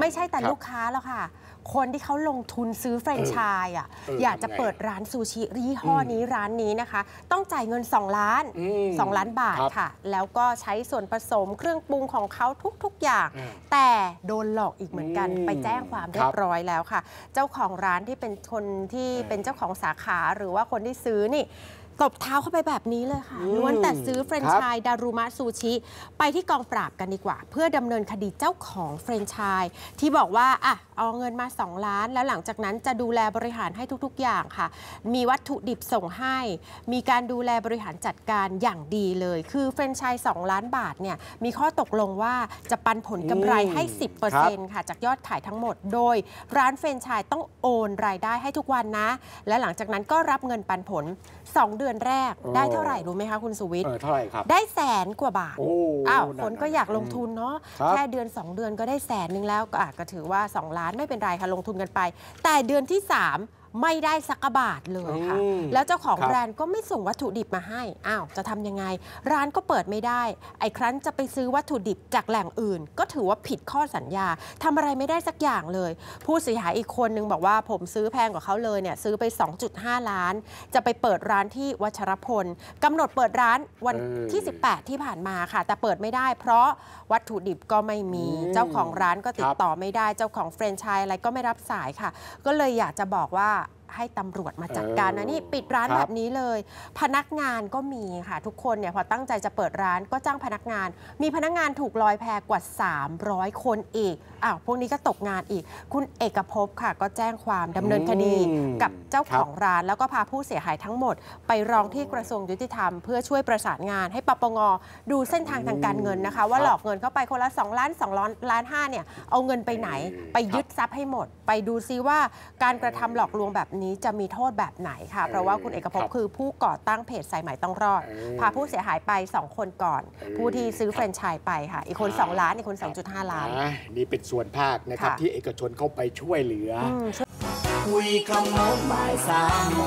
ไม่ใช่แต่ลูกค้าแล้วค่ะ คนที่เขาลงทุนซื้อแฟรนไชส์อ่ะอยากจะเปิดร้านซูชิ รี่ห้อนี้ร้านนี้นะคะ ต้องจ่ายเงิน2ล้าน2ล้านบาทค่ะ แล้วก็ใช้ส่วนผสมเครื่องปรุงของเขาทุกๆอย่าง แต่โดนหลอกอีกเหมือนกันไปแจ้งความเรียบร้อยแล้วค่ะ เจ้าของร้านที่เป็นคนที่เป็นเจ้าของสาขาหรือว่าคนที่ซื้อนี่ตบเท้าเข้าไปแบบนี้เลยค่ะล้วนแต่ซื้อเฟรนช์ชายดารุมะซูชิ ไปที่กองปราบกันดีกว่า เพื่อดำเนินคดีเจ้าของเฟรนช์ชายที่บอกว่าอ่ะเอาเงินมา 2 ล้าน แล้วหลังจากนั้นจะดูแลบริหารให้ทุกๆอย่างค่ะ มีวัตถุดิบส่งให้ มีการดูแลบริหารจัดการอย่างดีเลย คือเฟรนช์ชายสล้านบาทเนี่ยมีข้อตกลงว่าจะปันผลกำไรให้10%ค่ะจากยอดขายทั้งหมด โดย ร้านเฟรนช์ชายต้องโอนรายได้ให้ทุกวันนะ และหลังจากนั้นก็รับเงินปันผล2เดือนือนแรก ได้เท่าไหร่รู้ไหมคะคุณสุวิทย์เท่าไหร่ครับ ได้แสนกว่าบาทอ้าวคนก็อยากลงทุนเนาะแค่เดือน 2 เดือนก็ได้แสนนึงแล้ว ก็ถือว่า 2 ล้านไม่เป็นไรค่ะ ลงทุนกันไป แต่เดือนที่ 3ไม่ได้สักบาทเลยค่ะ แล้วเจ้าของรแบรนด์ก็ไม่ส่งวัตถุดิบมาให้ อ้าว จะทำยังไง ร้านก็เปิดไม่ได้ ไอ้ครั้นจะไปซื้อวัตถุดิบจากแหล่งอื่น ก็ถือว่าผิดข้อสัญญา ทำอะไรไม่ได้สักอย่างเลย ผู้เสียหายอีกคนนึงบอกว่าผมซื้อแพงกว่าเขาเลยเนี่ยซื้อไป 2.5 ล้าน จะไปเปิดร้านที่วัชรพลกำหนดเปิดร้านวันที่ 18 ที่ผ่านมาค่ะ แต่เปิดไม่ได้ เพราะวัตถุดิบก็ไม่มี เจ้าของร้านก็ติดต่อไม่ได้ เจ้าของแฟรนไชส์อะไรก็ไม่รับสายค่ะ ก็เลยอยากจะบอกว่าให้ตำรวจมาจัดการนะนี่ปิดร้านแบบนี้เลย พนักงานก็มีค่ะ ทุกคนเนี่ยพอตั้งใจจะเปิดร้านก็จ้างพนักงาน มีพนักงานถูกลอยแพกว่า 300 คนอีกอ้าว พวกนี้ก็ตกงานอีก คุณเอกภพค่ะ ก็แจ้งความดำเนินคดีกับเจ้าของร้านแล้วก็พาผู้เสียหายทั้งหมด ไปร้องที่กระทรวงยุติธรรมเพื่อช่วยประสานงาน ให้ปปงดูเส้นทางทางการเงินนะคะ ว่าหลอกเงินเข้าไปคนละ2ล้าน2ล้านล้านห้าเนี่ยเอาเงินไปไหนไปยึดทรัพย์ให้หมด ไปดูซิว่า การกระทำหลอกลวงแบบนี้จะมีโทษแบบไหนค่ะ เพราะว่าคุณเอกภพคือผู้ก่อตั้งเพจสายใหม่ต้องรอด พาผู้เสียหายไป 2 คนก่อน ผู้ที่ซื้อแฟรนไชส์ไปค่ะ อีกคน 2 ล้าน อีกคน 2.5 ล้าน นี่เป็นส่วนภาคนะครับที่เอกชนเข้าไปช่วยเหลือ คุยคำน้ายสามโม